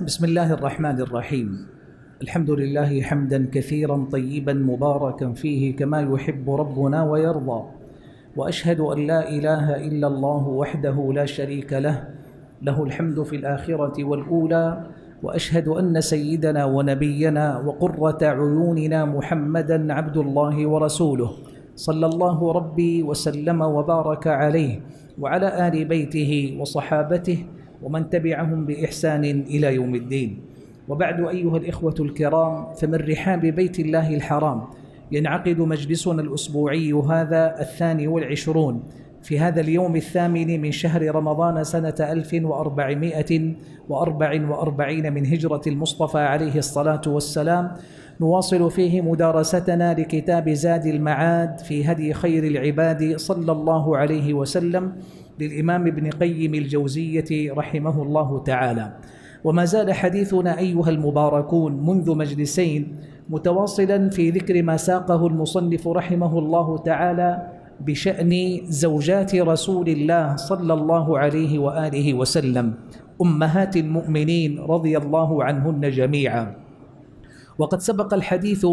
بسم الله الرحمن الرحيم الحمد لله حمدا كثيرا طيبا مباركا فيه كما يحب ربنا ويرضى واشهد ان لا اله الا الله وحده لا شريك له له الحمد في الاخره والاولى واشهد ان سيدنا ونبينا وقره عيوننا محمدا عبد الله ورسوله صلى الله ربي وسلم وبارك عليه وعلى ال بيته وصحابته ومن تبعهم باحسان الى يوم الدين وبعد ايها الاخوه الكرام فمن رحاب بيت الله الحرام ينعقد مجلسنا الاسبوعي هذا الثاني والعشرون في هذا اليوم الثامن من شهر رمضان سنة 1444 من هجرة المصطفى عليه الصلاة والسلام نواصل فيه مدارستنا لكتاب زاد المعاد في هدي خير العباد صلى الله عليه وسلم للإمام ابن قيم الجوزية رحمه الله تعالى وما زال حديثنا أيها المباركون منذ مجلسين متواصلا في ذكر ما ساقه المصنف رحمه الله تعالى بشأن زوجات رسول الله صلى الله عليه وآله وسلم أمهات المؤمنين رضي الله عنهن جميعا وقد سبق الحديث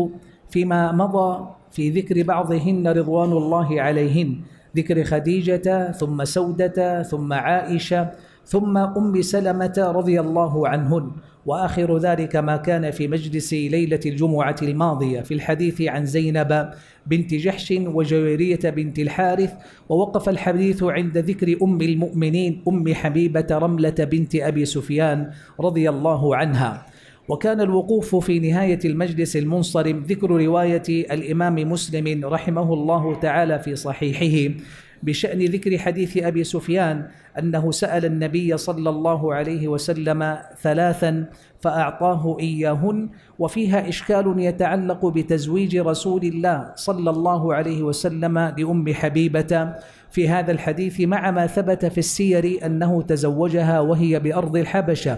فيما مضى في ذكر بعضهن رضوان الله عليهن ذكر خديجة ثم سودة ثم عائشة ثم أم سلمة رضي الله عنهن وآخر ذلك ما كان في مجلس ليلة الجمعة الماضية في الحديث عن زينب بنت جحش وجويرية بنت الحارث ووقف الحديث عند ذكر أم المؤمنين أم حبيبة رملة بنت أبي سفيان رضي الله عنها وكان الوقوف في نهاية المجلس المنصرم ذكر رواية الإمام مسلم رحمه الله تعالى في صحيحه بشأن ذكر حديث أبي سفيان أنه سأل النبي صلى الله عليه وسلم ثلاثا فأعطاه إياهن وفيها إشكال يتعلق بتزويج رسول الله صلى الله عليه وسلم لأم حبيبة في هذا الحديث مع ما ثبت في السير أنه تزوجها وهي بأرض الحبشة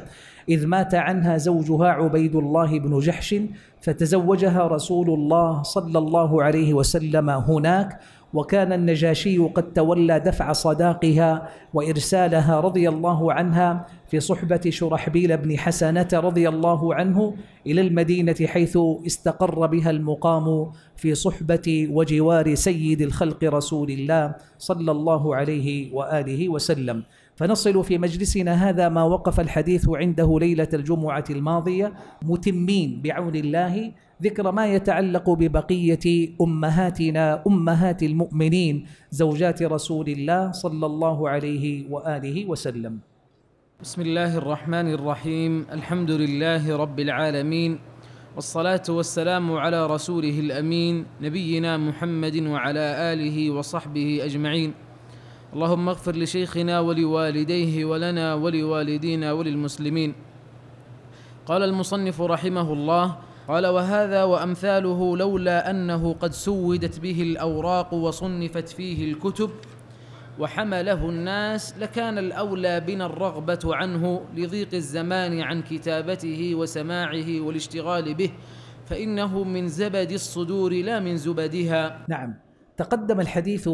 إذ مات عنها زوجها عبيد الله بن جحش فتزوجها رسول الله صلى الله عليه وسلم هناك وكان النجاشي قد تولى دفع صداقها وإرسالها رضي الله عنها في صحبة شرحبيل بن حسنة رضي الله عنه إلى المدينة حيث استقر بها المقام في صحبة وجوار سيد الخلق رسول الله صلى الله عليه وآله وسلم فنصل في مجلسنا هذا ما وقف الحديث عنده ليلة الجمعة الماضية متمين بعون الله ذكر ما يتعلق ببقية أمهاتنا أمهات المؤمنين زوجات رسول الله صلى الله عليه وآله وسلم بسم الله الرحمن الرحيم الحمد لله رب العالمين والصلاة والسلام على رسوله الأمين نبينا محمد وعلى آله وصحبه أجمعين اللهم اغفر لشيخنا ولوالديه ولنا ولوالدينا وللمسلمين قال المصنف رحمه الله قال وهذا وامثاله لولا انه قد سودت به الاوراق وصنفت فيه الكتب وحمله الناس لكان الاولى بنا الرغبه عنه لضيق الزمان عن كتابته وسماعه والاشتغال به فانه من زبد الصدور لا من زبدها نعم تقدم الحديث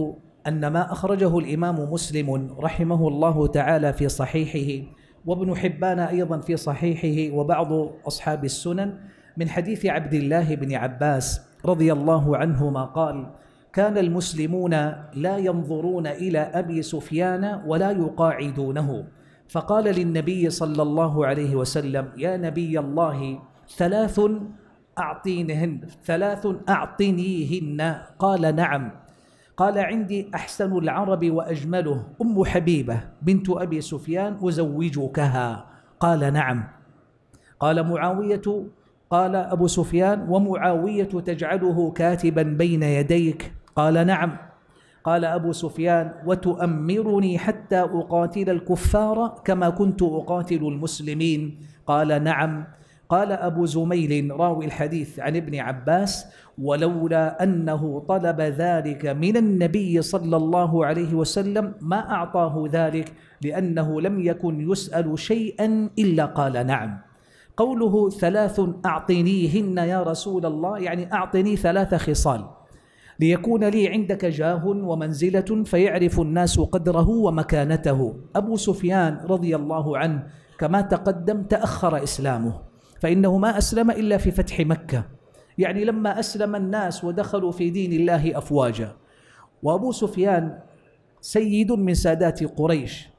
أن ما أخرجه الإمام مسلم رحمه الله تعالى في صحيحه وابن حبان أيضا في صحيحه وبعض أصحاب السنن من حديث عبد الله بن عباس رضي الله عنهما قال كان المسلمون لا ينظرون إلى أبي سفيان ولا يقاعدونه فقال للنبي صلى الله عليه وسلم يا نبي الله ثلاث أعطينهن ثلاث أعطنيهن قال نعم قال عندي أحسن العرب وأجمله أم حبيبة بنت أبي سفيان أزوجكها قال نعم قال معاوية قال أبو سفيان ومعاوية تجعله كاتبا بين يديك قال نعم قال أبو سفيان وتؤمرني حتى أقاتل الكفار كما كنت أقاتل المسلمين قال نعم قال أبو زميل راوي الحديث عن ابن عباس ولولا أنه طلب ذلك من النبي صلى الله عليه وسلم ما أعطاه ذلك لأنه لم يكن يسأل شيئا إلا قال نعم قوله ثلاث أعطنيهن يا رسول الله يعني أعطني ثلاث خصال ليكون لي عندك جاه ومنزلة فيعرف الناس قدره ومكانته أبو سفيان رضي الله عنه كما تقدم تأخر إسلامه فإنه ما أسلم إلا في فتح مكة يعني لما أسلم الناس ودخلوا في دين الله أفواجا وأبو سفيان سيد من سادات قريش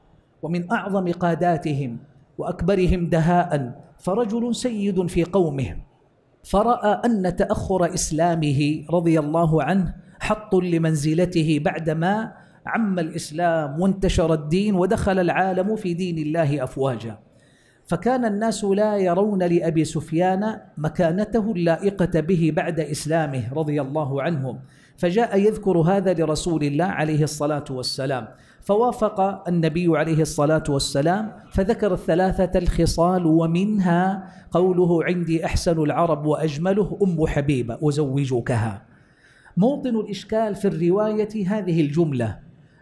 ومن أعظم قاداتهم وأكبرهم دهاء فرجل سيد في قومه فرأى أن تأخر إسلامه رضي الله عنه حط لمنزلته بعدما عم الإسلام وانتشر الدين ودخل العالم في دين الله أفواجا فكان الناس لا يرون لأبي سفيان مكانته اللائقة به بعد إسلامه رضي الله عنهم فجاء يذكر هذا لرسول الله عليه الصلاة والسلام فوافق النبي عليه الصلاة والسلام فذكر الثلاثة الخصال ومنها قوله عندي أحسن العرب وأجمله أم حبيبة أزوجكها موطن الإشكال في الرواية هذه الجملة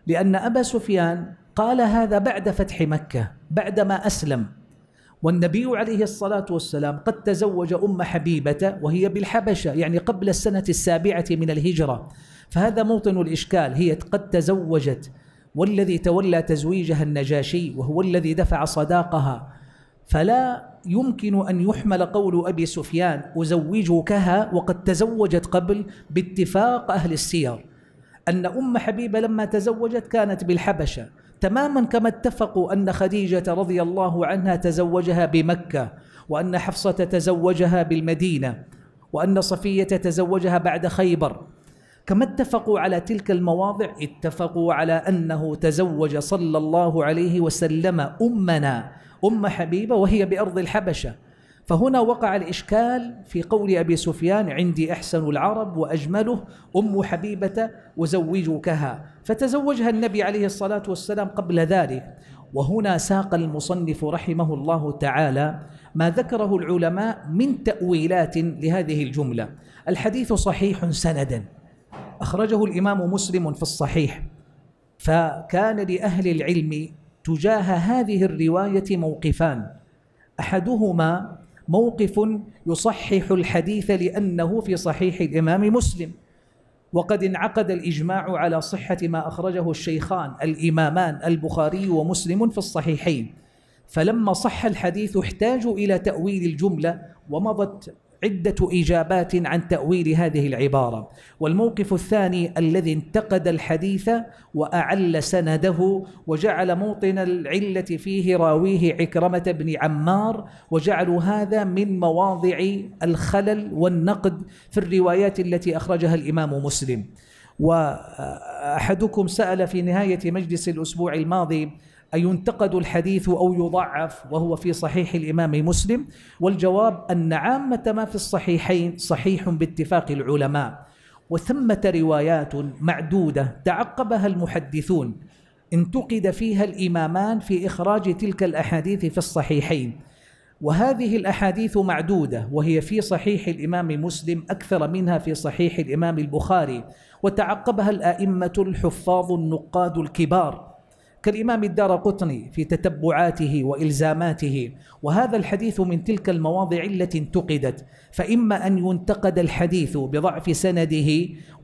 لأن أبا سفيان قال هذا بعد فتح مكة بعدما أسلم والنبي عليه الصلاة والسلام قد تزوج أم حبيبة وهي بالحبشة يعني قبل السنة السابعة من الهجرة فهذا موطن الإشكال هي قد تزوجت والذي تولى تزويجها النجاشي وهو الذي دفع صداقها فلا يمكن أن يحمل قول أبي سفيان أزوجكها وقد تزوجت قبل باتفاق أهل السير أن أم حبيبة لما تزوجت كانت بالحبشة تماما كما اتفقوا أن خديجة رضي الله عنها تزوجها بمكة وأن حفصة تزوجها بالمدينة وأن صفية تزوجها بعد خيبر كما اتفقوا على تلك المواضع اتفقوا على أنه تزوج صلى الله عليه وسلم أمنا أم حبيبة وهي بأرض الحبشة فهنا وقع الإشكال في قول أبي سفيان عندي أحسن العرب وأجمله أم حبيبة وزوجكها فتزوجها النبي عليه الصلاة والسلام قبل ذلك وهنا ساق المصنف رحمه الله تعالى ما ذكره العلماء من تأويلات لهذه الجملة الحديث صحيح سندا أخرجه الإمام مسلم في الصحيح فكان لأهل العلم تجاه هذه الرواية موقفان أحدهما موقف يصحح الحديث لأنه في صحيح الإمام مسلم وقد انعقد الإجماع على صحة ما أخرجه الشيخان الإمامان البخاري ومسلم في الصحيحين فلما صح الحديث احتاجوا إلى تأويل الجملة ومضت عدة إجابات عن تأويل هذه العبارة والموقف الثاني الذي انتقد الحديث وأعل سنده وجعل موطن العلة فيه راويه عكرمة بن عمار وجعلوا هذا من مواضع الخلل والنقد في الروايات التي أخرجها الإمام مسلم وأحدكم سأل في نهاية مجلس الأسبوع الماضي أينتقد الحديث أو يضعف وهو في صحيح الإمام مسلم والجواب أن عامة ما في الصحيحين صحيح باتفاق العلماء وثمة روايات معدودة تعقبها المحدثون انتقد فيها الإمامان في إخراج تلك الأحاديث في الصحيحين وهذه الأحاديث معدودة وهي في صحيح الإمام مسلم أكثر منها في صحيح الإمام البخاري وتعقبها الأئمة الحفاظ النقاد الكبار كالإمام الدار قطني في تتبعاته وإلزاماته وهذا الحديث من تلك المواضع التي انتقدت فإما أن ينتقد الحديث بضعف سنده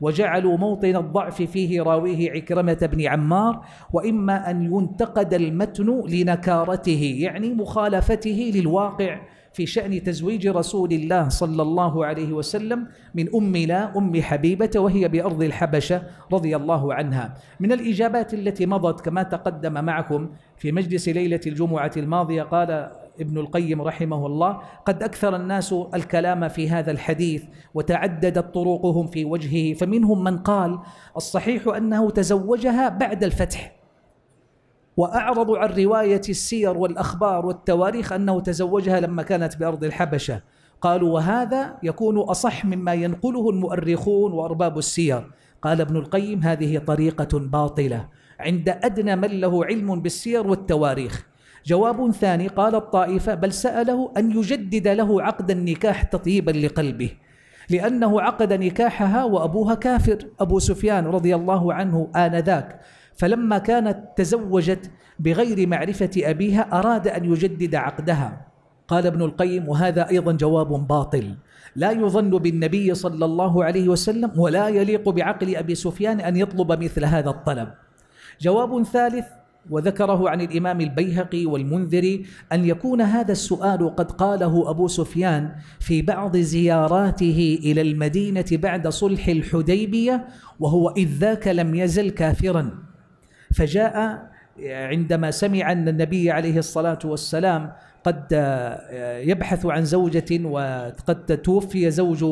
وجعلوا موطن الضعف فيه راويه عكرمة بن عمار وإما أن ينتقد المتن لنكارته يعني مخالفته للواقع في شأن تزويج رسول الله صلى الله عليه وسلم من أم لا أم حبيبة وهي بأرض الحبشة رضي الله عنها من الإجابات التي مضت كما تقدم معكم في مجلس ليلة الجمعة الماضية قال ابن القيم رحمه الله قد أكثر الناس الكلام في هذا الحديث وتعددت طرقهم في وجهه فمنهم من قال الصحيح أنه تزوجها بعد الفتح وأعرضوا عن رواية السير والأخبار والتواريخ أنه تزوجها لما كانت بأرض الحبشة قالوا وهذا يكون أصح مما ينقله المؤرخون وأرباب السير قال ابن القيم هذه طريقة باطلة عند أدنى من له علم بالسير والتواريخ جواب ثاني قال الطائفة بل سأله أن يجدد له عقد النكاح تطيبا لقلبه لأنه عقد نكاحها وأبوها كافر أبو سفيان رضي الله عنه آنذاك فلما كانت تزوجت بغير معرفة أبيها أراد أن يجدد عقدها قال ابن القيم وهذا أيضا جواب باطل لا يظن بالنبي صلى الله عليه وسلم ولا يليق بعقل أبي سفيان أن يطلب مثل هذا الطلب جواب ثالث وذكره عن الإمام البيهقي والمنذري أن يكون هذا السؤال قد قاله أبو سفيان في بعض زياراته إلى المدينة بعد صلح الحديبية وهو إذ ذاك لم يزل كافراً فجاء عندما سمع أن النبي عليه الصلاة والسلام قد آه، يبحث عن زوجة وقد توفي زوج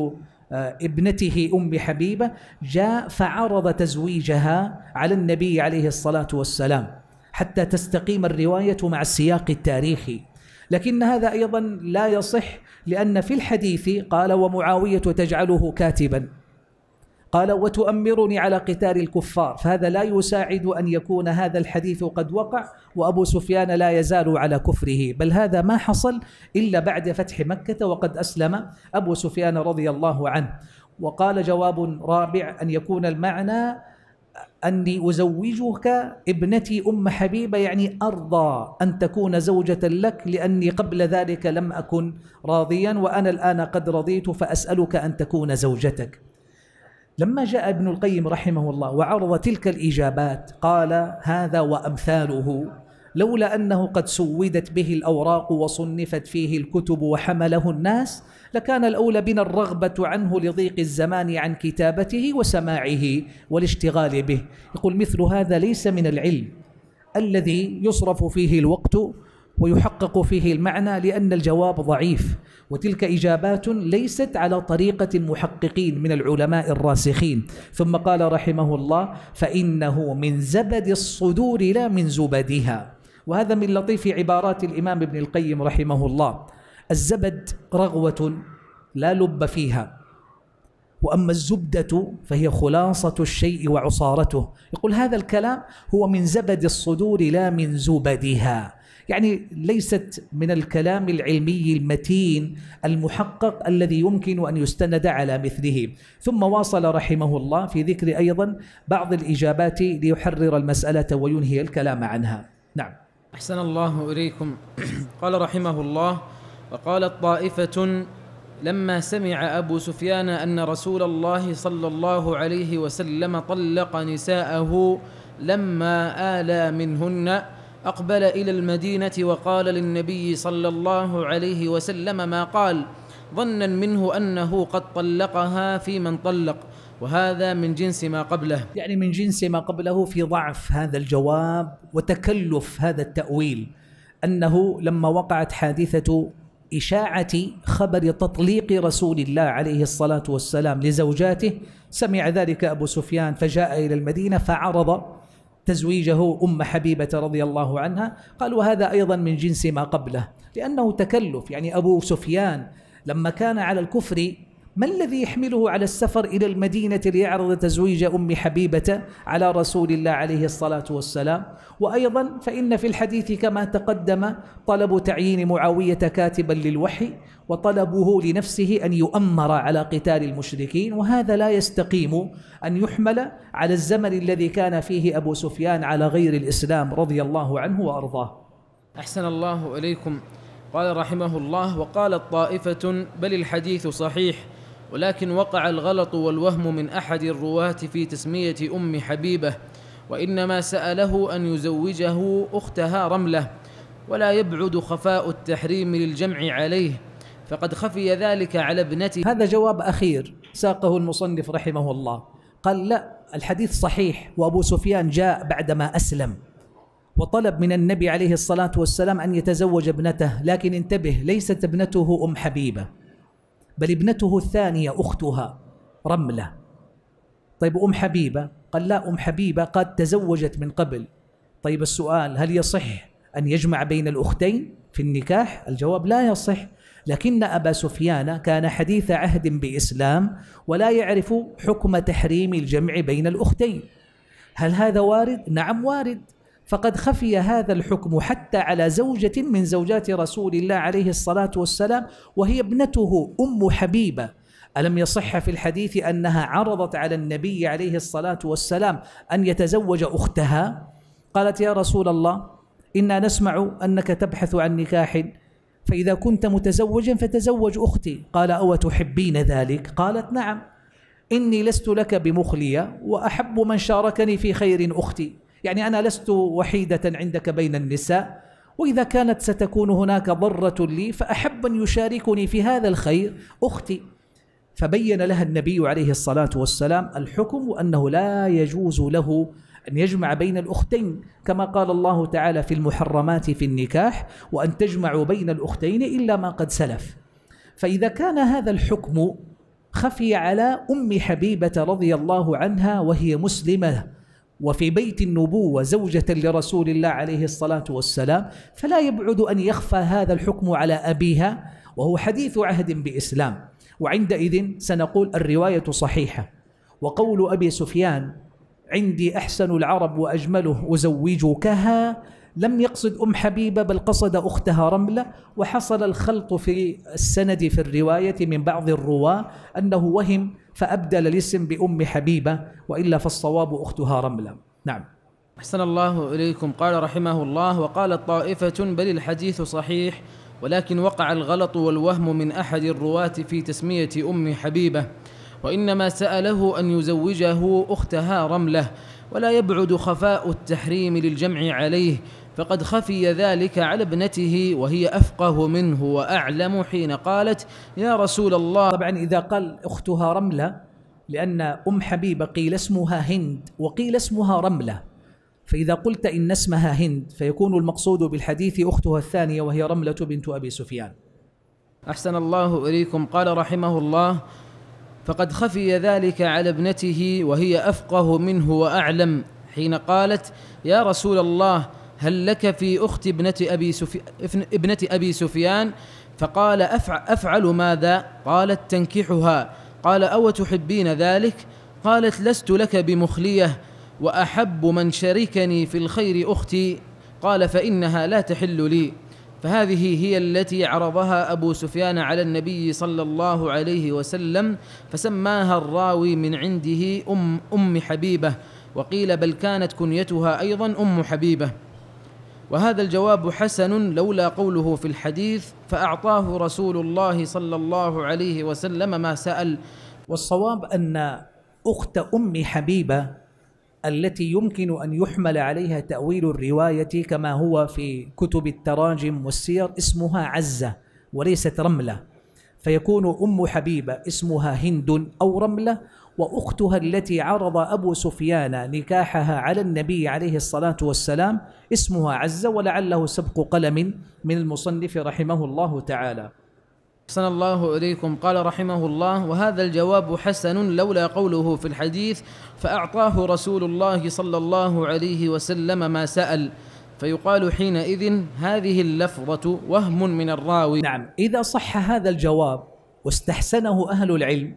آه، ابنته أم حبيبة جاء فعرض تزويجها على النبي عليه الصلاة والسلام حتى تستقيم الرواية مع السياق التاريخي لكن هذا أيضا لا يصح لأن في الحديث قال ومعاوية تجعله كاتبا قال وتؤمرني على قتال الكفار فهذا لا يساعد أن يكون هذا الحديث قد وقع وأبو سفيان لا يزال على كفره بل هذا ما حصل إلا بعد فتح مكة وقد أسلم أبو سفيان رضي الله عنه وقال جواب رابع أن يكون المعنى أني أزوجك ابنتي أم حبيبة يعني أرضى أن تكون زوجة لك لأني قبل ذلك لم أكن راضيا وأنا الآن قد رضيت فأسألك أن تكون زوجتك لما جاء ابن القيم رحمه الله وعرض تلك الإجابات قال هذا وأمثاله لولا أنه قد سودت به الأوراق وصنفت فيه الكتب وحمله الناس لكان الأولى بنا الرغبة عنه لضيق الزمان عن كتابته وسماعه والاشتغال به يقول مثل هذا ليس من العلم الذي يصرف فيه الوقت ويحقق فيه المعنى لأن الجواب ضعيف وتلك إجابات ليست على طريقة المحققين من العلماء الراسخين ثم قال رحمه الله فإنه من زبد الصدور لا من زبدها وهذا من لطيف عبارات الإمام ابن القيم رحمه الله الزبد رغوة لا لب فيها وأما الزبدة فهي خلاصة الشيء وعصارته يقول هذا الكلام هو من زبد الصدور لا من زبدها يعني ليست من الكلام العلمي المتين المحقق الذي يمكن أن يستند على مثله ثم واصل رحمه الله في ذكر أيضا بعض الإجابات ليحرر المسألة وينهي الكلام عنها نعم أحسن الله إليكم قال رحمه الله وقالت طائفة لما سمع أبو سفيان أن رسول الله صلى الله عليه وسلم طلق نساءه لما آلى منهن اقبل الى المدينه وقال للنبي صلى الله عليه وسلم ما قال ظنا منه انه قد طلقها في من طلق وهذا من جنس ما قبله يعني من جنس ما قبله في ضعف هذا الجواب وتكلف هذا التاويل انه لما وقعت حادثه إشاعة خبر تطليق رسول الله عليه الصلاة والسلام لزوجاته سمع ذلك أبو سفيان فجاء إلى المدينة فعرض تزويجه أم حبيبة رضي الله عنها قال وهذا أيضا من جنس ما قبله لأنه تكلف يعني أبو سفيان لما كان على الكفر ما الذي يحمله على السفر إلى المدينة ليعرض تزويج أم حبيبة على رسول الله عليه الصلاة والسلام وأيضا فإن في الحديث كما تقدم طلب تعيين معاوية كاتبا للوحي وطلبه لنفسه أن يؤمر على قتال المشركين وهذا لا يستقيم أن يحمل على الزمن الذي كان فيه أبو سفيان على غير الإسلام رضي الله عنه وأرضاه أحسن الله إليكم قال رحمه الله وقال الطائفة بل الحديث صحيح ولكن وقع الغلط والوهم من احد الرواه في تسميه ام حبيبه وانما ساله ان يزوجه اختها رمله ولا يبعد خفاء التحريم للجمع عليه فقد خفي ذلك على ابنته هذا جواب اخير ساقه المصنف رحمه الله قال لا الحديث صحيح وابو سفيان جاء بعدما اسلم وطلب من النبي عليه الصلاه والسلام ان يتزوج ابنته لكن انتبه ليست ابنته ام حبيبه بل ابنته الثانية أختها رملة طيب أم حبيبة قال لا أم حبيبة قد تزوجت من قبل طيب السؤال هل يصح أن يجمع بين الأختين في النكاح الجواب لا يصح لكن أبا سفيان كان حديث عهد بإسلام ولا يعرف حكم تحريم الجمع بين الأختين هل هذا وارد؟ نعم وارد فقد خفي هذا الحكم حتى على زوجة من زوجات رسول الله عليه الصلاة والسلام وهي ابنته أم حبيبة ألم يصح في الحديث أنها عرضت على النبي عليه الصلاة والسلام أن يتزوج أختها قالت يا رسول الله إنا نسمع أنك تبحث عن نكاح فإذا كنت متزوجا فتزوج أختي قال أو تحبين ذلك قالت نعم إني لست لك بمخلية وأحب من شاركني في خير أختي يعني أنا لست وحيدة عندك بين النساء وإذا كانت ستكون هناك ضرة لي فأحب أن يشاركني في هذا الخير أختي فبين لها النبي عليه الصلاة والسلام الحكم وأنه لا يجوز له أن يجمع بين الأختين كما قال الله تعالى في المحرمات في النكاح وأن تجمع بين الأختين إلا ما قد سلف فإذا كان هذا الحكم خفي على أم حبيبة رضي الله عنها وهي مسلمة وفي بيت النبوة زوجة لرسول الله عليه الصلاة والسلام فلا يبعد أن يخفى هذا الحكم على أبيها وهو حديث عهد بإسلام وعندئذ سنقول الرواية صحيحة وقول أبي سفيان عندي أحسن العرب وأجمله أزوجكها لم يقصد أم حبيبة بل قصد أختها رملة وحصل الخلط في السند في الرواية من بعض الرواة أنه وهم فأبدل الاسم بأم حبيبة وإلا فالصواب أختها رملة نعم أحسن الله إليكم قال رحمه الله وقال طائفة بل الحديث صحيح ولكن وقع الغلط والوهم من أحد الرواة في تسمية أم حبيبة وإنما سأله أن يزوجه أختها رملة ولا يبعد خفاء التحريم للجمع عليه فقد خفي ذلك على ابنته وهي أفقه منه وأعلم حين قالت يا رسول الله طبعا إذا قال أختها رملة لأن أم حبيبة قيل اسمها هند وقيل اسمها رملة فإذا قلت إن اسمها هند فيكون المقصود بالحديث أختها الثانية وهي رملة بنت أبي سفيان أحسن الله إليكم قال رحمه الله فقد خفي ذلك على ابنته وهي أفقه منه وأعلم حين قالت يا رسول الله هل لك في أخت ابنة أبي, سفي... ابنة أبي سفيان فقال أفعل, أفعل ماذا قالت تنكحها قال أو تحبين ذلك قالت لست لك بمخلية وأحب من شركني في الخير أختي قال فإنها لا تحل لي فهذه هي التي عرضها أبو سفيان على النبي صلى الله عليه وسلم فسماها الراوي من عنده أم, أم حبيبة وقيل بل كانت كنيتها أيضا أم حبيبة وهذا الجواب حسن لولا قوله في الحديث فأعطاه رسول الله صلى الله عليه وسلم ما سأل والصواب أن أخت أم حبيبة التي يمكن أن يحمل عليها تأويل الرواية كما هو في كتب التراجم والسير اسمها عزة وليست رملة فيكون أم حبيبة اسمها هند أو رملة واختها التي عرض ابو سفيان نكاحها على النبي عليه الصلاه والسلام اسمها عزه ولعله سبق قلم من المصنف رحمه الله تعالى. أحسن الله إليكم قال رحمه الله وهذا الجواب حسن لولا قوله في الحديث فأعطاه رسول الله صلى الله عليه وسلم ما سأل فيقال حينئذ هذه اللفظة وهم من الراوي نعم إذا صح هذا الجواب واستحسنه أهل العلم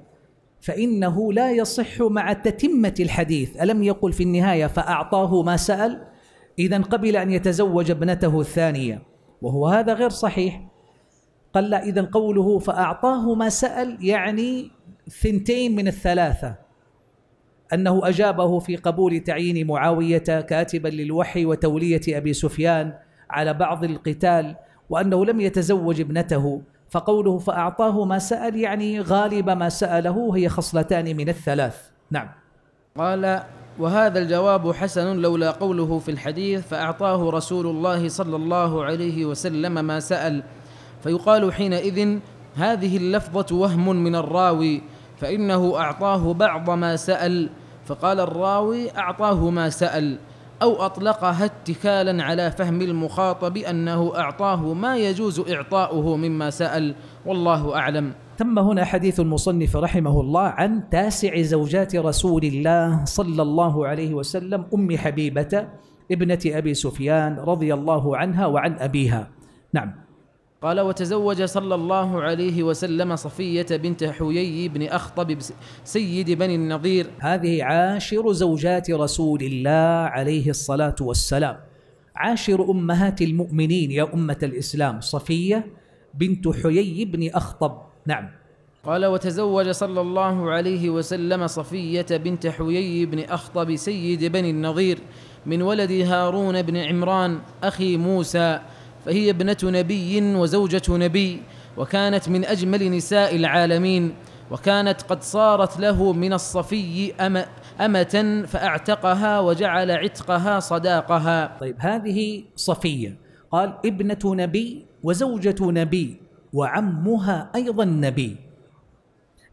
فإنه لا يصح مع تتمة الحديث ألم يقل في النهاية فأعطاه ما سأل إذا قبل أن يتزوج ابنته الثانية وهو هذا غير صحيح قال لا إذا قوله فأعطاه ما سأل يعني ثنتين من الثلاثة أنه أجابه في قبول تعيين معاوية كاتبا للوحي وتولية أبي سفيان على بعض القتال وأنه لم يتزوج ابنته فقوله فأعطاه ما سأل يعني غالب ما سأله هي خصلتان من الثلاث نعم قال وهذا الجواب حسن لولا قوله في الحديث فأعطاه رسول الله صلى الله عليه وسلم ما سأل فيقال حينئذ هذه اللفظة وهم من الراوي فإنه أعطاه بعض ما سأل فقال الراوي أعطاه ما سأل أو أطلقها اتكالا على فهم المخاطب أنه أعطاه ما يجوز إعطاؤه مما سأل والله أعلم تم هنا حديث المصنف رحمه الله عن تاسع زوجات رسول الله صلى الله عليه وسلم أم حبيبة ابنة أبي سفيان رضي الله عنها وعن أبيها نعم قال وتزوج صلى الله عليه وسلم صفية بنت حيي بن أخطب سيد بني النضير هذه عاشر زوجات رسول الله عليه الصلاة والسلام عاشر أمهات المؤمنين يا أمة الإسلام صفية بنت حيي بن أخطب نعم قال وتزوج صلى الله عليه وسلم صفية بنت حيي بن أخطب سيد بني النضير من ولد هارون بن عمران أخي موسى فهي ابنة نبي وزوجة نبي وكانت من أجمل نساء العالمين وكانت قد صارت له من الصفي أم أمة فأعتقها وجعل عتقها صداقها طيب هذه صفية قال ابنة نبي وزوجة نبي وعمها أيضا نبي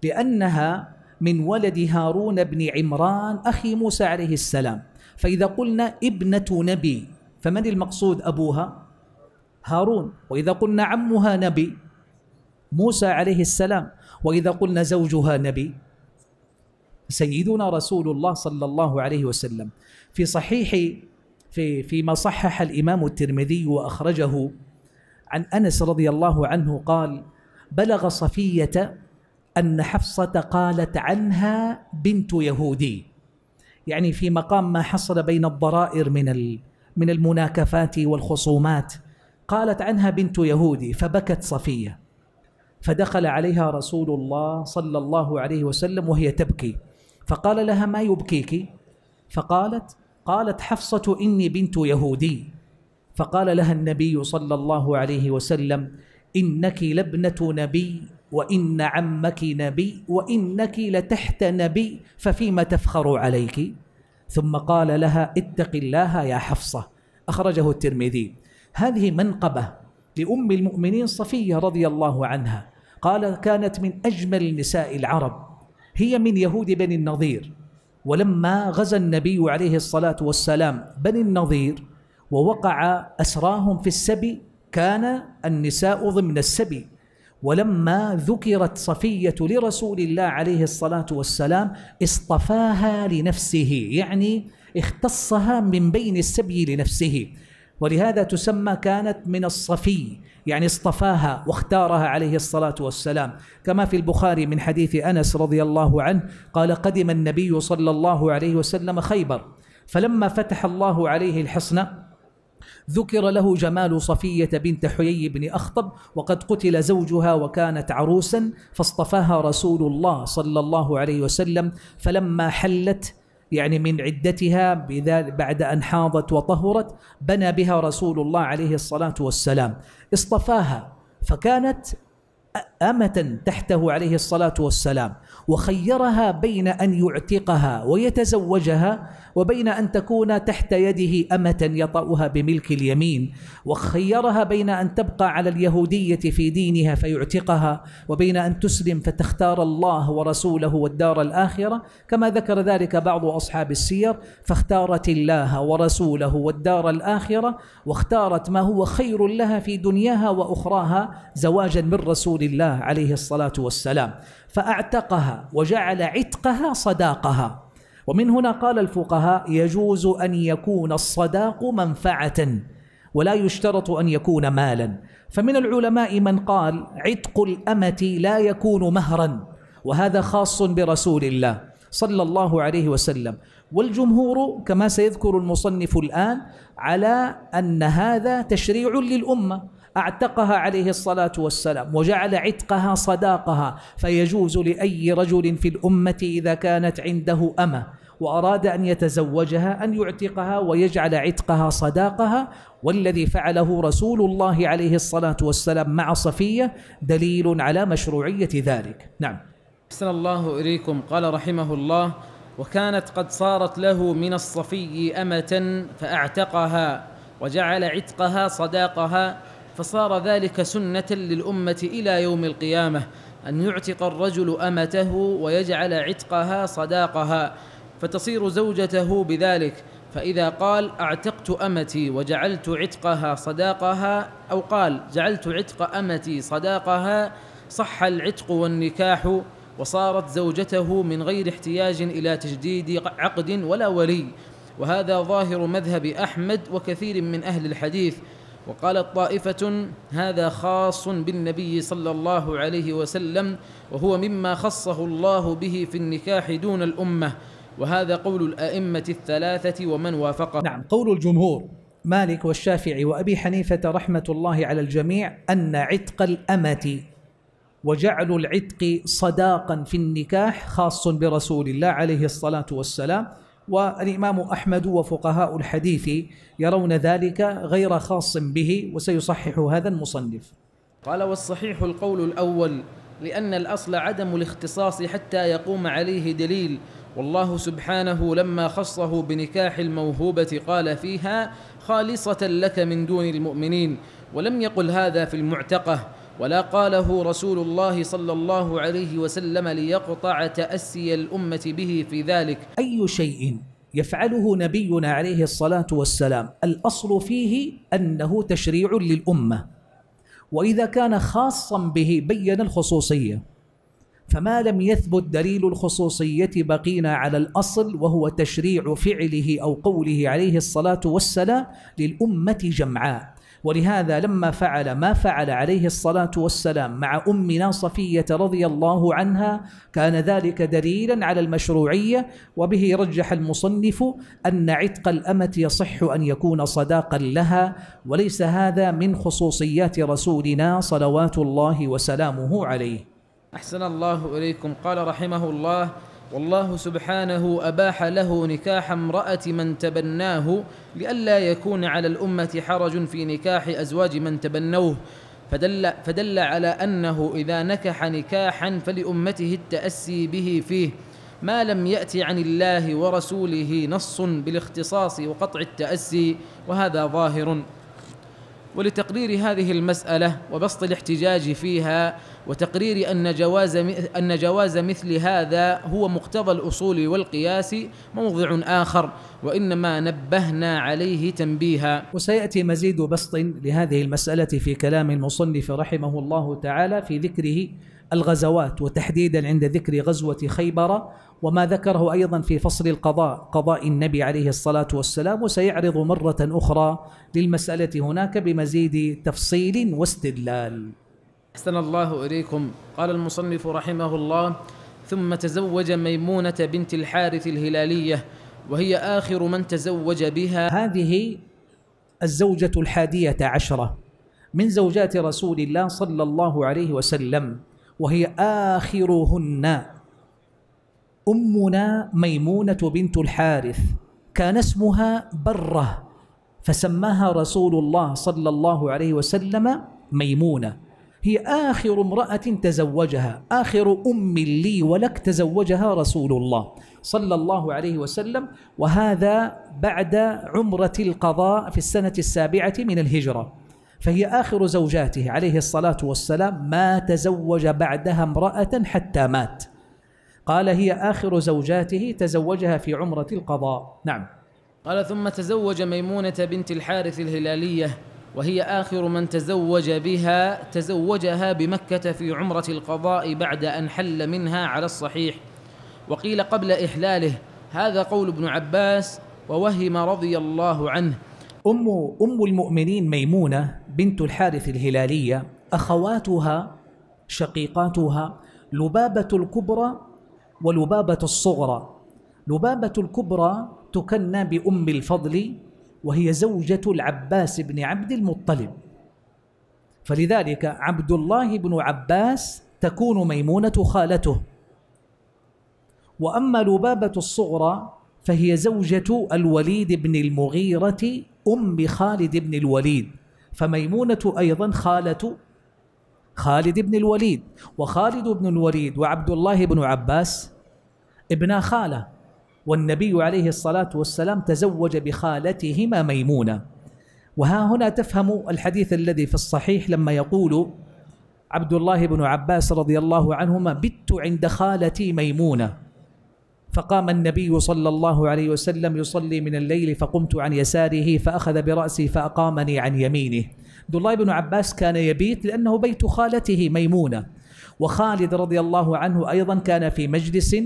لأنها من ولد هارون بن عمران أخي موسى عليه السلام فإذا قلنا ابنة نبي فمن المقصود أبوها؟ هارون وإذا قلنا عمها نبي موسى عليه السلام وإذا قلنا زوجها نبي سيدنا رسول الله صلى الله عليه وسلم في صحيح في فيما صحح الإمام الترمذي وأخرجه عن أنس رضي الله عنه قال بلغ صفية أن حفصة قالت عنها بنت يهودي يعني في مقام ما حصل بين الضرائر من من المناكفات والخصومات قالت عنها بنت يهودي فبكت صفية فدخل عليها رسول الله صلى الله عليه وسلم وهي تبكي فقال لها ما يبكيك فقالت قالت حفصة إني بنت يهودي فقال لها النبي صلى الله عليه وسلم إنك لابنة نبي وإن عمك نبي وإنك لتحت نبي ففيما تفخر عليك ثم قال لها اتق الله يا حفصة أخرجه الترمذي هذه منقبة لأم المؤمنين صفية رضي الله عنها قال كانت من أجمل نساء العرب هي من يهود بني النظير ولما غزا النبي عليه الصلاة والسلام بني النظير ووقع أسراهم في السبي كان النساء ضمن السبي ولما ذكرت صفية لرسول الله عليه الصلاة والسلام اصطفاها لنفسه يعني اختصها من بين السبي لنفسه ولهذا تسمى كانت من الصفي يعني اصطفاها واختارها عليه الصلاة والسلام كما في البخاري من حديث أنس رضي الله عنه قال قدم النبي صلى الله عليه وسلم خيبر فلما فتح الله عليه الحصن ذكر له جمال صفية بنت حيي بن أخطب وقد قتل زوجها وكانت عروسا فاصطفاها رسول الله صلى الله عليه وسلم فلما حلت يعني من عدتها بعد أن حاضت وطهرت بنى بها رسول الله عليه الصلاة والسلام اصطفاها فكانت أمة تحته عليه الصلاة والسلام وخيرها بين أن يعتقها ويتزوجها وبين أن تكون تحت يده أمة يطأها بملك اليمين وخيرها بين أن تبقى على اليهودية في دينها فيعتقها وبين أن تسلم فتختار الله ورسوله والدار الآخرة كما ذكر ذلك بعض أصحاب السير فاختارت الله ورسوله والدار الآخرة واختارت ما هو خير لها في دنياها وأخراها زواجا من رسول الله الله عليه الصلاة والسلام فأعتقها وجعل عتقها صداقها ومن هنا قال الفقهاء يجوز أن يكون الصداق منفعة ولا يشترط أن يكون مالا فمن العلماء من قال عتق الأمة لا يكون مهرا وهذا خاص برسول الله صلى الله عليه وسلم والجمهور كما سيذكر المصنف الآن على أن هذا تشريع للأمة أعتقها عليه الصلاة والسلام وجعل عتقها صداقها فيجوز لأي رجل في الأمة إذا كانت عنده أمة وأراد أن يتزوجها أن يعتقها ويجعل عتقها صداقها والذي فعله رسول الله عليه الصلاة والسلام مع صفية دليل على مشروعية ذلك نعم أحسن الله إليكم قال رحمه الله وكانت قد صارت له من الصفي أمة فأعتقها وجعل عتقها صداقها فصار ذلك سنة للأمة إلى يوم القيامة أن يعتق الرجل أمته ويجعل عتقها صداقها فتصير زوجته بذلك فإذا قال أعتقت أمتي وجعلت عتقها صداقها أو قال جعلت عتق أمتي صداقها صح العتق والنكاح وصارت زوجته من غير احتياج إلى تجديد عقد ولا ولي وهذا ظاهر مذهب أحمد وكثير من أهل الحديث وقالت طائفة هذا خاص بالنبي صلى الله عليه وسلم وهو مما خصه الله به في النكاح دون الأمة وهذا قول الأئمة الثلاثة ومن وافقه نعم قول الجمهور مالك والشافعي وأبي حنيفة رحمة الله على الجميع أن عتق الأمة وجعل العتق صداقا في النكاح خاص برسول الله عليه الصلاة والسلام والإمام أحمد وفقهاء الحديث يرون ذلك غير خاص به وسيصحح هذا المصنف قال والصحيح القول الأول لأن الأصل عدم الاختصاص حتى يقوم عليه دليل والله سبحانه لما خصه بنكاح الموهوبة قال فيها خالصة لك من دون المؤمنين ولم يقل هذا في المعتقه ولا قاله رسول الله صلى الله عليه وسلم ليقطع تاسي الامه به في ذلك اي شيء يفعله نبينا عليه الصلاه والسلام الاصل فيه انه تشريع للامه واذا كان خاصا به بين الخصوصيه فما لم يثبت دليل الخصوصيه بقينا على الاصل وهو تشريع فعله او قوله عليه الصلاه والسلام للامه جمعاء ولهذا لما فعل ما فعل عليه الصلاة والسلام مع أمنا صفية رضي الله عنها كان ذلك دليلا على المشروعية وبه رجح المصنف أن عتق الأمة يصح أن يكون صداقا لها وليس هذا من خصوصيات رسولنا صلوات الله وسلامه عليه أحسن الله إليكم قال رحمه الله والله سبحانه أباح له نكاح امرأة من تبناه لئلا يكون على الأمة حرج في نكاح أزواج من تبنوه فدل, فدل على أنه إذا نكح نكاحا فلأمته التأسي به فيه ما لم يأت عن الله ورسوله نص بالاختصاص وقطع التأسي وهذا ظاهر ولتقرير هذه المسألة وبسط الاحتجاج فيها وتقرير أن جواز أن جواز مثل هذا هو مقتضى الأصول والقياس موضع آخر وإنما نبهنا عليه تنبيها وسيأتي مزيد بسط لهذه المسألة في كلام المصنف رحمه الله تعالى في ذكره الغزوات وتحديدا عند ذكر غزوة خيبر وما ذكره أيضا في فصل القضاء قضاء النبي عليه الصلاة والسلام وسيعرض مرة أخرى للمسألة هناك بمزيد تفصيل واستدلال أحسن الله إليكم قال المصنف رحمه الله ثم تزوج ميمونة بنت الحارث الهلالية وهي آخر من تزوج بها هذه الزوجة الحادية عشرة من زوجات رسول الله صلى الله عليه وسلم وهي آخرهن أمنا ميمونة بنت الحارث كان اسمها بره فسماها رسول الله صلى الله عليه وسلم ميمونه هي آخر امرأة تزوجها آخر أم لي ولك تزوجها رسول الله صلى الله عليه وسلم وهذا بعد عمرة القضاء في السنة السابعة من الهجرة فهي آخر زوجاته عليه الصلاة والسلام ما تزوج بعدها امرأة حتى مات قال هي آخر زوجاته تزوجها في عمرة القضاء نعم قال ثم تزوج ميمونة بنت الحارث الهلالية وهي آخر من تزوج بها تزوجها بمكة في عمرة القضاء بعد أن حل منها على الصحيح وقيل قبل إحلاله هذا قول ابن عباس ووهم رضي الله عنه أم أم المؤمنين ميمونة بنت الحارث الهلالية أخواتها شقيقاتها لبابة الكبرى ولبابة الصغرى لبابة الكبرى تكنى بأم الفضل وهي زوجة العباس بن عبد المطلب فلذلك عبد الله بن عباس تكون ميمونة خالته وأما لبابة الصغرى فهي زوجة الوليد بن المغيرة أم خالد بن الوليد فميمونة أيضا خالة خالد بن الوليد وخالد بن الوليد وعبد الله بن عباس ابنا خاله والنبي عليه الصلاة والسلام تزوج بخالتهما ميمونة وها هنا تفهم الحديث الذي في الصحيح لما يقول عبد الله بن عباس رضي الله عنهما بت عند خالتي ميمونة فقام النبي صلى الله عليه وسلم يصلي من الليل فقمت عن يساره فأخذ برأسي فأقامني عن يمينه عبد الله بن عباس كان يبيت لأنه بيت خالته ميمونة وخالد رضي الله عنه أيضا كان في مجلس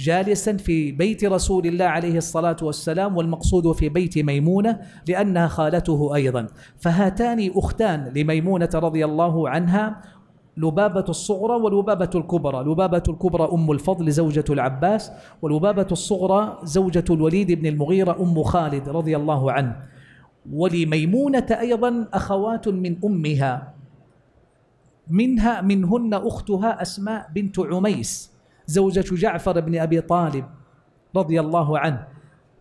جالسا في بيت رسول الله عليه الصلاة والسلام والمقصود في بيت ميمونة لأنها خالته أيضا فهاتان أختان لميمونة رضي الله عنها لبابة الصغرى ولبابة الكبرى لبابة الكبرى أم الفضل زوجة العباس ولبابة الصغرى زوجة الوليد بن المغيرة أم خالد رضي الله عنه ولميمونة أيضا أخوات من أمها منها منهن أختها أسماء بنت عميس زوجة جعفر بن أبي طالب رضي الله عنه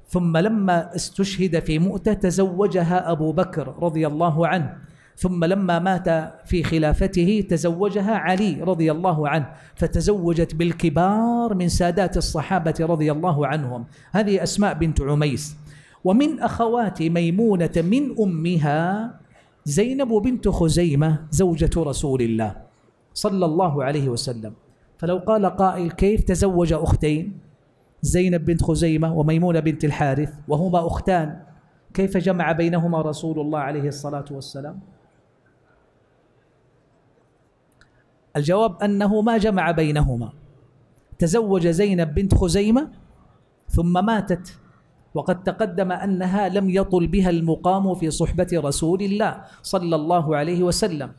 ثم لما استشهد في مؤتة تزوجها أبو بكر رضي الله عنه ثم لما مات في خلافته تزوجها علي رضي الله عنه فتزوجت بالكبار من سادات الصحابة رضي الله عنهم هذه أسماء بنت عميس ومن أخوات ميمونة من أمها زينب بنت خزيمة زوجة رسول الله صلى الله عليه وسلم فلو قال قائل كيف تزوج أختين زينب بنت خزيمة وميمونة بنت الحارث وهما أختان كيف جمع بينهما رسول الله عليه الصلاة والسلام الجواب أنه ما جمع بينهما تزوج زينب بنت خزيمة ثم ماتت وقد تقدم أنها لم يطل بها المقام في صحبة رسول الله صلى الله عليه وسلم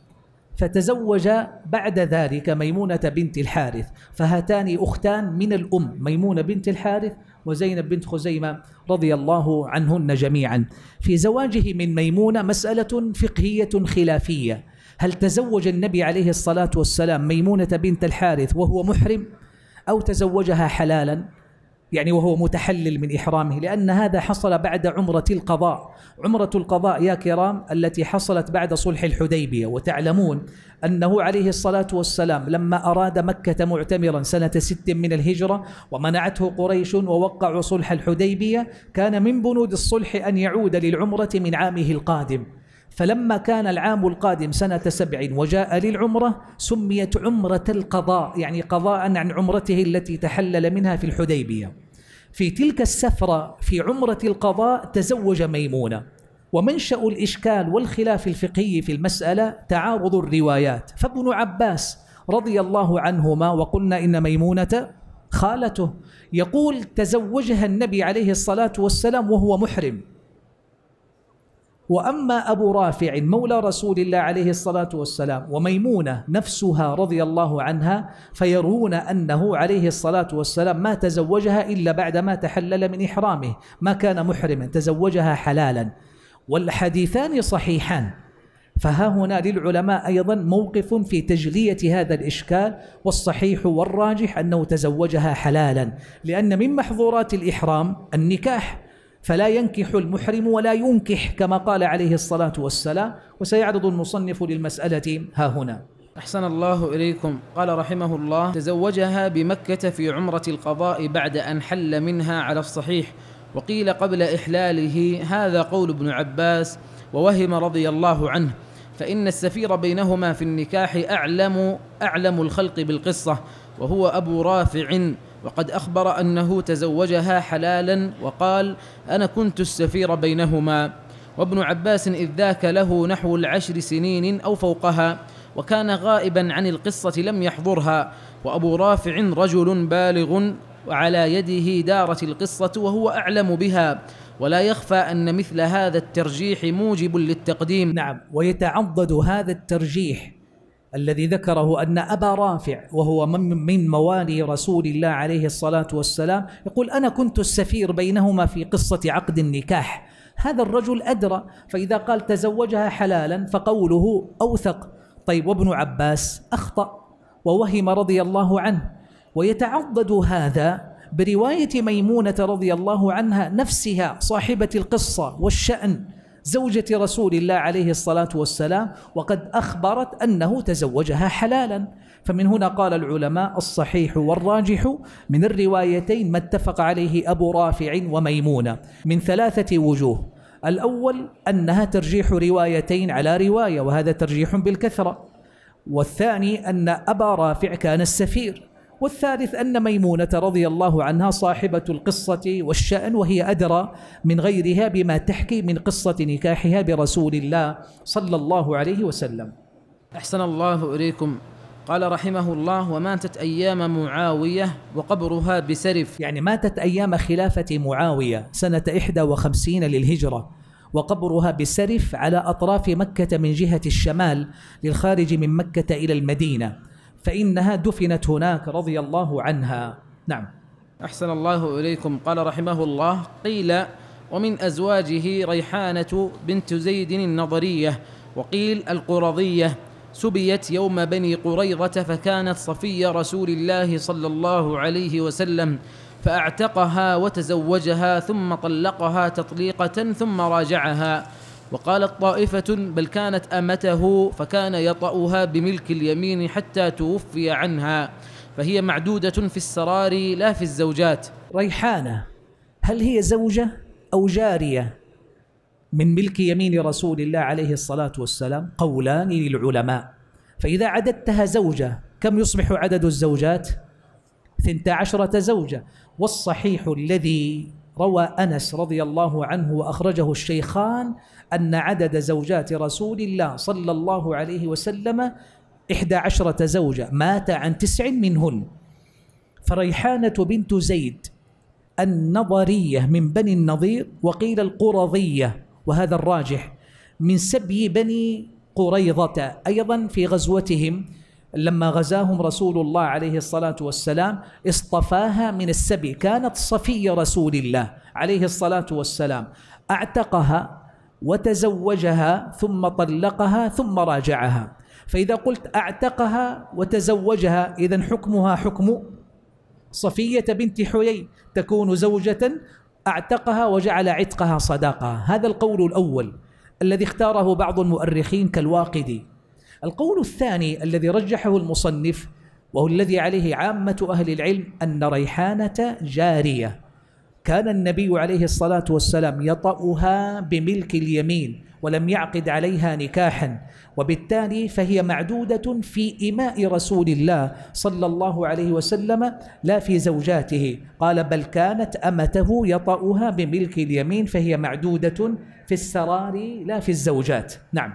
فتزوج بعد ذلك ميمونة بنت الحارث فهاتان أختان من الأم ميمونة بنت الحارث وزينب بنت خزيمة رضي الله عنهن جميعا في زواجه من ميمونة مسألة فقهية خلافية هل تزوج النبي عليه الصلاة والسلام ميمونة بنت الحارث وهو محرم أو تزوجها حلالا يعني وهو متحلل من إحرامه لأن هذا حصل بعد عمرة القضاء عمرة القضاء يا كرام التي حصلت بعد صلح الحديبية وتعلمون أنه عليه الصلاة والسلام لما أراد مكة معتمرا سنة ست من الهجرة ومنعته قريش ووقعوا صلح الحديبية كان من بنود الصلح أن يعود للعمرة من عامه القادم فلما كان العام القادم سنة سبع وجاء للعمرة سميت عمرة القضاء يعني قضاء عن عمرته التي تحلل منها في الحديبية في تلك السفرة في عمرة القضاء تزوج ميمونة ومنشأ الإشكال والخلاف الفقهي في المسألة تعارض الروايات فابن عباس رضي الله عنهما وقلنا إن ميمونة خالته يقول تزوجها النبي عليه الصلاة والسلام وهو محرم وأما أبو رافع مولى رسول الله عليه الصلاة والسلام وميمونة نفسها رضي الله عنها فيرون أنه عليه الصلاة والسلام ما تزوجها إلا بعدما تحلل من إحرامه ما كان محرما تزوجها حلالا والحديثان صحيحان فها هنا للعلماء أيضا موقف في تجلية هذا الإشكال والصحيح والراجح أنه تزوجها حلالا لأن من محظورات الإحرام النكاح فلا ينكح المحرم ولا ينكح كما قال عليه الصلاة والسلام وسيعرض المصنف للمسألة ها هنا أحسن الله إليكم قال رحمه الله تزوجها بمكة في عمرة القضاء بعد أن حل منها على الصحيح وقيل قبل إحلاله هذا قول ابن عباس ووهم رضي الله عنه فإن السفير بينهما في النكاح أعلم أعلم الخلق بالقصة وهو أبو رافع وقد اخبر انه تزوجها حلالا وقال انا كنت السفير بينهما وابن عباس اذ ذاك له نحو العشر سنين او فوقها وكان غائبا عن القصه لم يحضرها وابو رافع رجل بالغ وعلى يده دارت القصه وهو اعلم بها ولا يخفى ان مثل هذا الترجيح موجب للتقديم نعم ويتعضد هذا الترجيح الذي ذكره أن أبا رافع وهو من موالي رسول الله عليه الصلاة والسلام يقول أنا كنت السفير بينهما في قصة عقد النكاح هذا الرجل أدرى فإذا قال تزوجها حلالا فقوله أوثق طيب وابن عباس أخطأ ووهم رضي الله عنه ويتعضد هذا برواية ميمونة رضي الله عنها نفسها صاحبة القصة والشأن زوجة رسول الله عليه الصلاة والسلام وقد أخبرت أنه تزوجها حلالا فمن هنا قال العلماء الصحيح والراجح من الروايتين ما اتفق عليه أبو رافع وميمونة من ثلاثة وجوه الأول أنها ترجيح روايتين على رواية وهذا ترجيح بالكثرة والثاني أن أبا رافع كان السفير والثالث أن ميمونة رضي الله عنها صاحبة القصة والشأن وهي أدرى من غيرها بما تحكي من قصة نكاحها برسول الله صلى الله عليه وسلم أحسن الله إليكم قال رحمه الله وماتت أيام معاوية وقبرها بسرف يعني ماتت أيام خلافة معاوية سنة 51 للهجرة وقبرها بسرف على أطراف مكة من جهة الشمال للخارج من مكة إلى المدينة فإنها دفنت هناك رضي الله عنها نعم أحسن الله إليكم قال رحمه الله قيل ومن أزواجه ريحانة بنت زيد النظرية وقيل القرظية سبيت يوم بني قريظة فكانت صفية رسول الله صلى الله عليه وسلم فأعتقها وتزوجها ثم طلقها تطليقة ثم راجعها وقالت طائفة بل كانت أمته فكان يطأها بملك اليمين حتى توفي عنها فهي معدودة في السرار لا في الزوجات ريحانة هل هي زوجة أو جارية من ملك يمين رسول الله عليه الصلاة والسلام قولان للعلماء فإذا عددتها زوجة كم يصبح عدد الزوجات؟ 12 زوجة والصحيح الذي روى انس رضي الله عنه واخرجه الشيخان ان عدد زوجات رسول الله صلى الله عليه وسلم احدى عشره زوجه مات عن تسع منهن فريحانه بنت زيد النظريه من بني النظير وقيل القرظيه وهذا الراجح من سبي بني قريضه ايضا في غزوتهم لما غزاهم رسول الله عليه الصلاة والسلام اصطفاها من السبي كانت صفي رسول الله عليه الصلاة والسلام أعتقها وتزوجها ثم طلقها ثم راجعها فإذا قلت أعتقها وتزوجها إذا حكمها حكم صفية بنت حيي تكون زوجة أعتقها وجعل عتقها صداقة هذا القول الأول الذي اختاره بعض المؤرخين كالواقدي القول الثاني الذي رجحه المصنف وهو الذي عليه عامة أهل العلم أن ريحانة جارية كان النبي عليه الصلاة والسلام يطأها بملك اليمين ولم يعقد عليها نكاحا وبالتالي فهي معدودة في إماء رسول الله صلى الله عليه وسلم لا في زوجاته قال بل كانت أمته يطأها بملك اليمين فهي معدودة في السرار لا في الزوجات نعم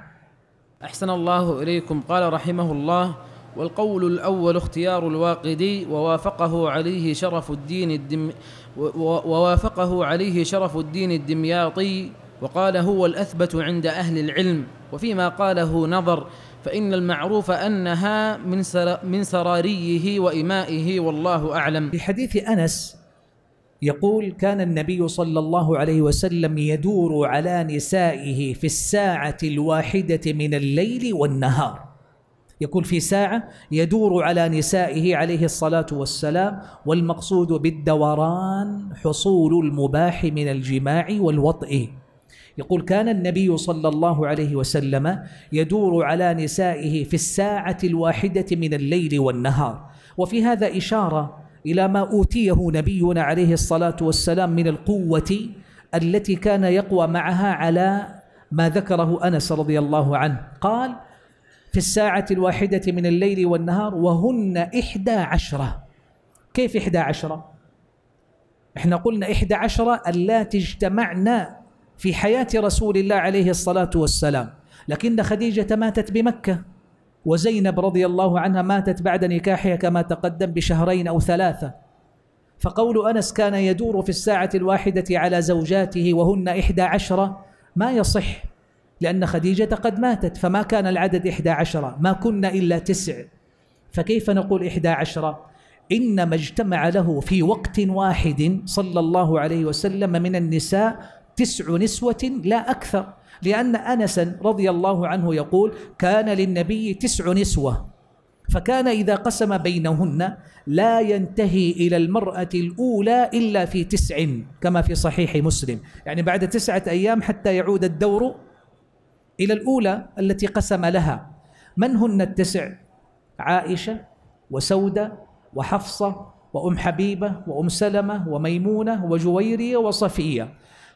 أحسن الله إليكم قال رحمه الله والقول الأول اختيار الواقدي ووافقه عليه شرف الدين الدم ووافقه عليه شرف الدين الدمياطي وقال هو الأثبت عند أهل العلم وفيما قاله نظر فإن المعروف أنها من من سراريه وإمائه والله أعلم في حديث أنس يقول كان النبي صلى الله عليه وسلم يدور على نسائه في الساعة الواحدة من الليل والنهار يقول في ساعة يدور على نسائه عليه الصلاة والسلام والمقصود بالدوران حصول المباح من الجماع والوطئ يقول كان النبي صلى الله عليه وسلم يدور على نسائه في الساعة الواحدة من الليل والنهار وفي هذا إشارة إلى ما أوتيه نبينا عليه الصلاة والسلام من القوة التي كان يقوى معها على ما ذكره أنس رضي الله عنه قال في الساعة الواحدة من الليل والنهار وهن إحدى عشرة كيف إحدى عشرة؟ إحنا قلنا إحدى عشرة اللاتي اجتمعنا في حياة رسول الله عليه الصلاة والسلام لكن خديجة ماتت بمكة وزينب رضي الله عنها ماتت بعد نكاحها كما تقدم بشهرين أو ثلاثة فقول أنس كان يدور في الساعة الواحدة على زوجاته وهن إحدى عشرة ما يصح لأن خديجة قد ماتت فما كان العدد إحدى عشرة ما كنا إلا تسع فكيف نقول إحدى عشرة إنما اجتمع له في وقت واحد صلى الله عليه وسلم من النساء تسع نسوة لا أكثر لأن أنسا رضي الله عنه يقول كان للنبي تسع نسوة فكان إذا قسم بينهن لا ينتهي إلى المرأة الأولى إلا في تسع كما في صحيح مسلم يعني بعد تسعة أيام حتى يعود الدور إلى الأولى التي قسم لها من هن التسع؟ عائشة وسودة وحفصة وأم حبيبة وأم سلمة وميمونة وجويرية وصفية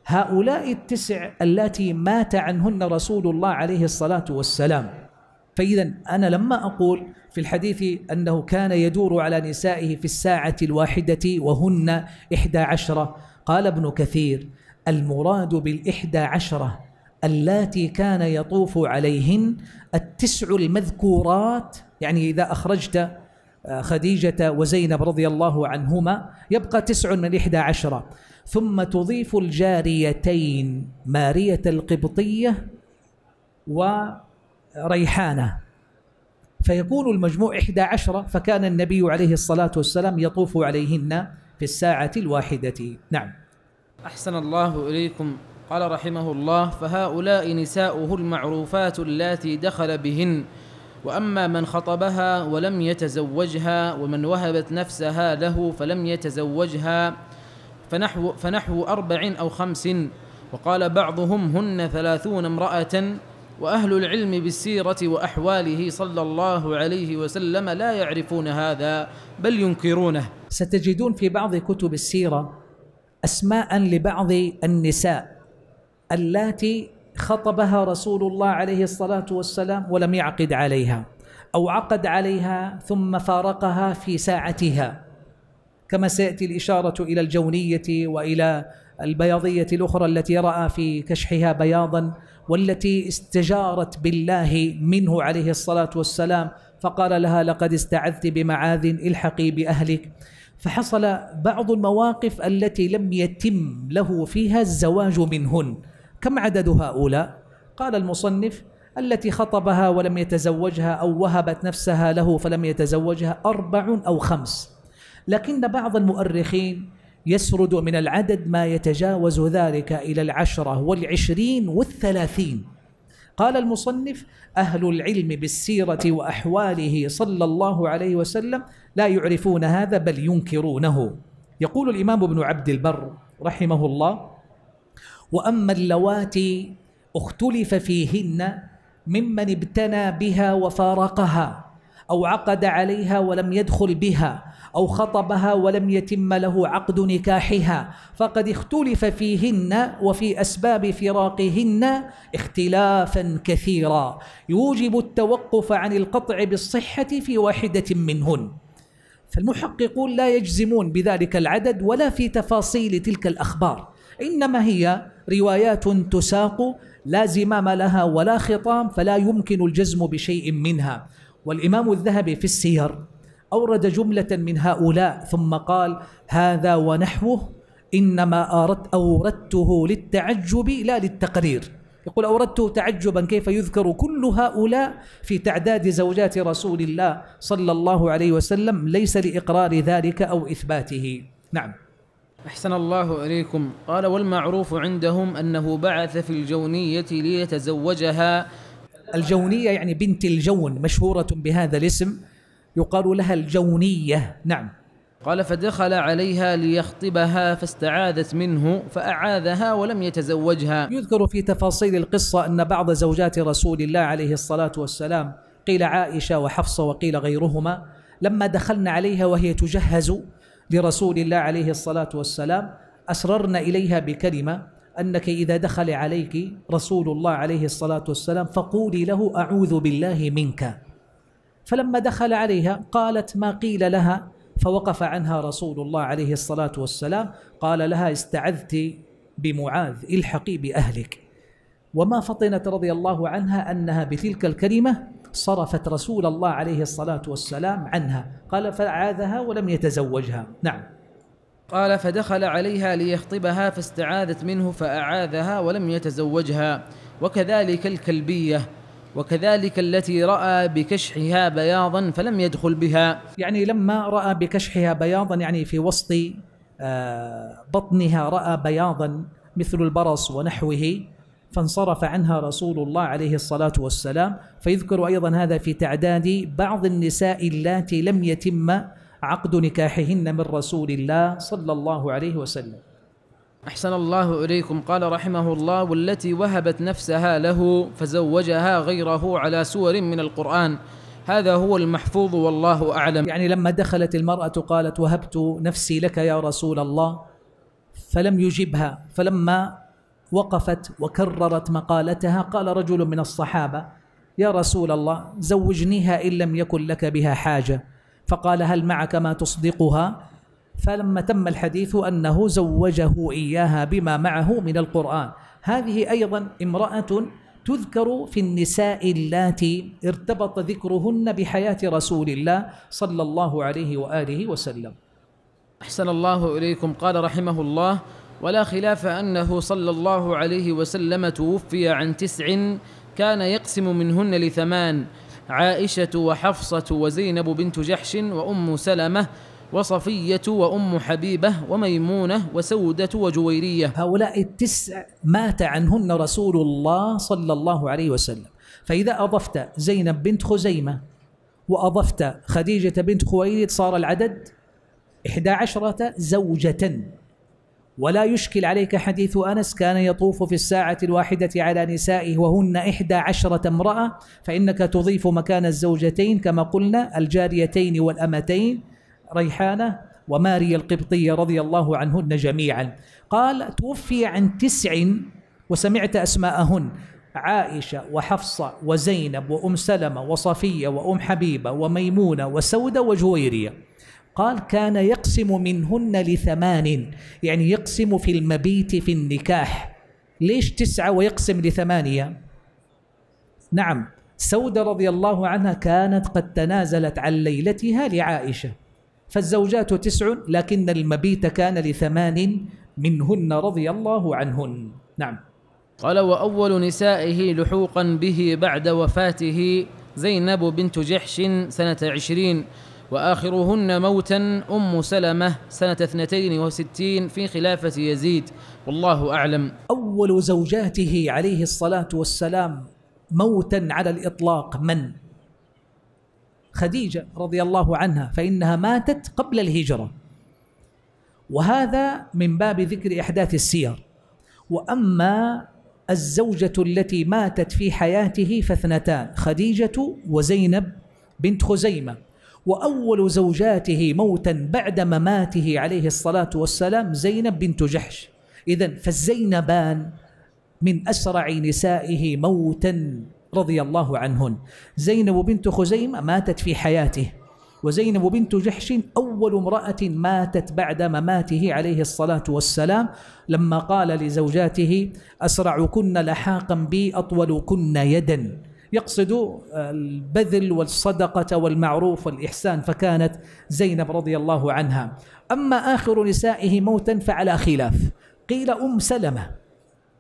هؤلاء التسع التي مات عنهن رسول الله عليه الصلاة والسلام فإذا أنا لما أقول في الحديث أنه كان يدور على نسائه في الساعة الواحدة وهن إحدى عشرة قال ابن كثير المراد بالإحدى عشرة اللاتي كان يطوف عليهن التسع المذكورات يعني إذا أخرجت آه، خديجة وزينب رضي الله عنهما يبقى تسع من إحدى عشرة ثم تضيف الجاريتين مارية القبطية وريحانة فيكون المجموع إحدى عشرة فكان النبي عليه الصلاة والسلام يطوف عليهن في الساعة الواحدة نعم أحسن الله إليكم قال رحمه الله فهؤلاء نساؤه المعروفات اللاتي دخل بهن واما من خطبها ولم يتزوجها ومن وهبت نفسها له فلم يتزوجها فنحو, فنحو أربع أو خمس وقال بعضهم هن ثلاثون امرأة وأهل العلم بالسيرة وأحواله صلى الله عليه وسلم لا يعرفون هذا بل ينكرونه ستجدون في بعض كتب السيرة أسماء لبعض النساء اللاتي خطبها رسول الله عليه الصلاة والسلام ولم يعقد عليها أو عقد عليها ثم فارقها في ساعتها كما سيأتي الإشارة إلى الجونية وإلى البياضية الأخرى التي رأى في كشحها بياضا والتي استجارت بالله منه عليه الصلاة والسلام فقال لها لقد استعذت بمعاذ الحقي بأهلك فحصل بعض المواقف التي لم يتم له فيها الزواج منهن كم عدد هؤلاء؟ قال المصنف التي خطبها ولم يتزوجها أو وهبت نفسها له فلم يتزوجها أربع أو خمس لكن بعض المؤرخين يسرد من العدد ما يتجاوز ذلك إلى العشرة والعشرين والثلاثين قال المصنف أهل العلم بالسيرة وأحواله صلى الله عليه وسلم لا يعرفون هذا بل ينكرونه يقول الإمام ابن عبد البر رحمه الله وأما اللواتي اختلف فيهن ممن ابتنى بها وفارقها أو عقد عليها ولم يدخل بها أو خطبها ولم يتم له عقد نكاحها فقد اختلف فيهن وفي أسباب فراقهن اختلافا كثيرا يوجب التوقف عن القطع بالصحة في واحدة منهن فالمحققون لا يجزمون بذلك العدد ولا في تفاصيل تلك الأخبار إنما هي روايات تساق لا زمام لها ولا خطام فلا يمكن الجزم بشيء منها والإمام الذهبي في السير أورد جملة من هؤلاء ثم قال هذا ونحوه إنما أردت أوردته للتعجب لا للتقرير يقول أوردته تعجبا كيف يذكر كل هؤلاء في تعداد زوجات رسول الله صلى الله عليه وسلم ليس لإقرار ذلك أو إثباته نعم أحسن الله إليكم قال والمعروف عندهم أنه بعث في الجونية ليتزوجها الجونية يعني بنت الجون مشهورة بهذا الاسم يقال لها الجونية نعم قال فدخل عليها ليخطبها فاستعاذت منه فأعاذها ولم يتزوجها يذكر في تفاصيل القصة أن بعض زوجات رسول الله عليه الصلاة والسلام قيل عائشة وحفصة وقيل غيرهما لما دخلنا عليها وهي تجهز لرسول الله عليه الصلاة والسلام أسررنا إليها بكلمة أنك إذا دخل عليك رسول الله عليه الصلاة والسلام فقولي له أعوذ بالله منك فلما دخل عليها قالت ما قيل لها فوقف عنها رسول الله عليه الصلاة والسلام قال لها استعذت بمعاذ الحقي بأهلك وما فطنت رضي الله عنها أنها بتلك الكلمة صرفت رسول الله عليه الصلاة والسلام عنها قال فعاذها ولم يتزوجها نعم قال فدخل عليها ليخطبها فاستعاذت منه فأعاذها ولم يتزوجها وكذلك الكلبية وكذلك التي رأى بكشحها بياضا فلم يدخل بها يعني لما رأى بكشحها بياضا يعني في وسط آه، بطنها رأى بياضا مثل البرص ونحوه فانصرف عنها رسول الله عليه الصلاة والسلام فيذكر أيضا هذا في تعداد بعض النساء اللاتي لم يتم عقد نكاحهن من رسول الله صلى الله عليه وسلم أحسن الله إليكم قال رحمه الله والتي وهبت نفسها له فزوجها غيره على سور من القرآن هذا هو المحفوظ والله أعلم يعني لما دخلت المرأة قالت وهبت نفسي لك يا رسول الله فلم يجبها فلما وقفت وكررت مقالتها قال رجل من الصحابة يا رسول الله زوجنيها إن لم يكن لك بها حاجة فقال هل معك ما تصدقها فلما تم الحديث أنه زوجه إياها بما معه من القرآن هذه أيضا امرأة تذكر في النساء اللاتي ارتبط ذكرهن بحياة رسول الله صلى الله عليه وآله وسلم أحسن الله إليكم قال رحمه الله ولا خلاف أنه صلى الله عليه وسلم توفي عن تسع كان يقسم منهن لثمان عائشة وحفصة وزينب بنت جحش وأم سلمة وصفية وأم حبيبة وميمونة وسودة وجويرية هؤلاء التسع مات عنهن رسول الله صلى الله عليه وسلم فإذا أضفت زينب بنت خزيمة وأضفت خديجة بنت خويلد صار العدد إحدى عشرة زوجة ولا يشكل عليك حديث أنس كان يطوف في الساعة الواحدة على نسائه وهن إحدى عشرة امرأة فإنك تضيف مكان الزوجتين كما قلنا الجاريتين والأمتين ريحانة وماري القبطية رضي الله عنهن جميعا قال توفي عن تسع وسمعت أسماءهن عائشة وحفصة وزينب وأم سلمة وصفية وأم حبيبة وميمونة وسودة وجويرية قال كان يقسم منهن لثمان يعني يقسم في المبيت في النكاح ليش تسعة ويقسم لثمانية نعم سودة رضي الله عنها كانت قد تنازلت عن ليلتها لعائشة فالزوجات تسع لكن المبيت كان لثمان منهن رضي الله عنهن نعم قال وأول نسائه لحوقا به بعد وفاته زينب بنت جحش سنة عشرين وآخرهن موتا أم سلمة سنة 62 في خلافة يزيد والله أعلم أول زوجاته عليه الصلاة والسلام موتا على الإطلاق من؟ خديجة رضي الله عنها فإنها ماتت قبل الهجرة وهذا من باب ذكر إحداث السير وأما الزوجة التي ماتت في حياته فاثنتان خديجة وزينب بنت خزيمة وأول زوجاته موتا بعد مماته عليه الصلاة والسلام زينب بنت جحش إذا فالزينبان من أسرع نسائه موتا رضي الله عنهن زينب بنت خزيمة ماتت في حياته وزينب بنت جحش أول امرأة ماتت بعد مماته عليه الصلاة والسلام لما قال لزوجاته أسرعكن لحاقا بي أطولكن يدا يقصد البذل والصدقة والمعروف والإحسان فكانت زينب رضي الله عنها أما آخر نسائه موتا فعلى خلاف قيل أم سلمة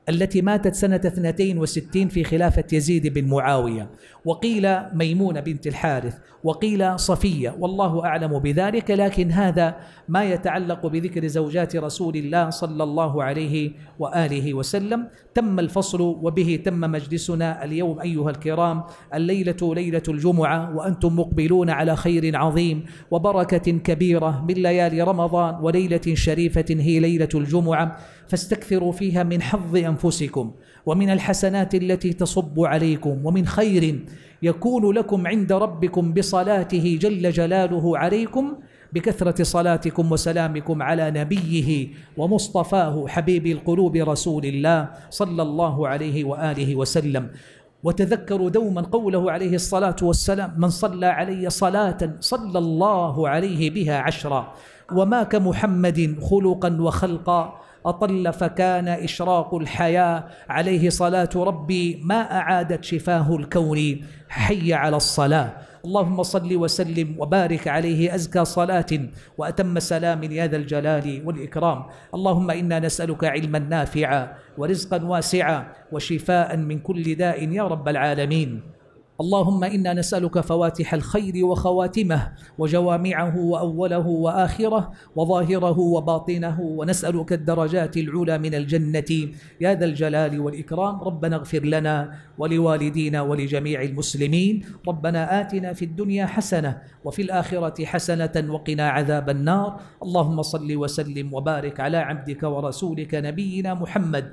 التي ماتت سنة 62 في خلافة يزيد بن معاوية وقيل ميمونة بنت الحارث وقيل صفية والله أعلم بذلك لكن هذا ما يتعلق بذكر زوجات رسول الله صلى الله عليه وآله وسلم تم الفصل وبه تم مجلسنا اليوم أيها الكرام الليلة ليلة الجمعة وأنتم مقبلون على خير عظيم وبركة كبيرة من ليالي رمضان وليلة شريفة هي ليلة الجمعة فاستكثروا فيها من حظ أنفسكم ومن الحسنات التي تصب عليكم ومن خير يكون لكم عند ربكم بصلاته جل جلاله عليكم بكثرة صلاتكم وسلامكم على نبيه ومصطفاه حبيب القلوب رسول الله صلى الله عليه وآله وسلم وتذكروا دوما قوله عليه الصلاة والسلام من صلى علي صلاة صلى الله عليه بها عشرا وما كمحمد خلقا وخلقا أطل فكان إشراق الحياة عليه صلاة ربي ما أعادت شفاه الكون حي على الصلاة اللهم صل وسلم وبارك عليه أزكى صلاة وأتم سلام يا ذا الجلال والإكرام اللهم إنا نسألك علما نافعا ورزقا واسعا وشفاء من كل داء يا رب العالمين اللهم انا نسالك فواتح الخير وخواتمه وجوامعه واوله واخره وظاهره وباطنه ونسالك الدرجات العلى من الجنه يا ذا الجلال والاكرام ربنا اغفر لنا ولوالدينا ولجميع المسلمين ربنا اتنا في الدنيا حسنه وفي الاخره حسنه وقنا عذاب النار اللهم صل وسلم وبارك على عبدك ورسولك نبينا محمد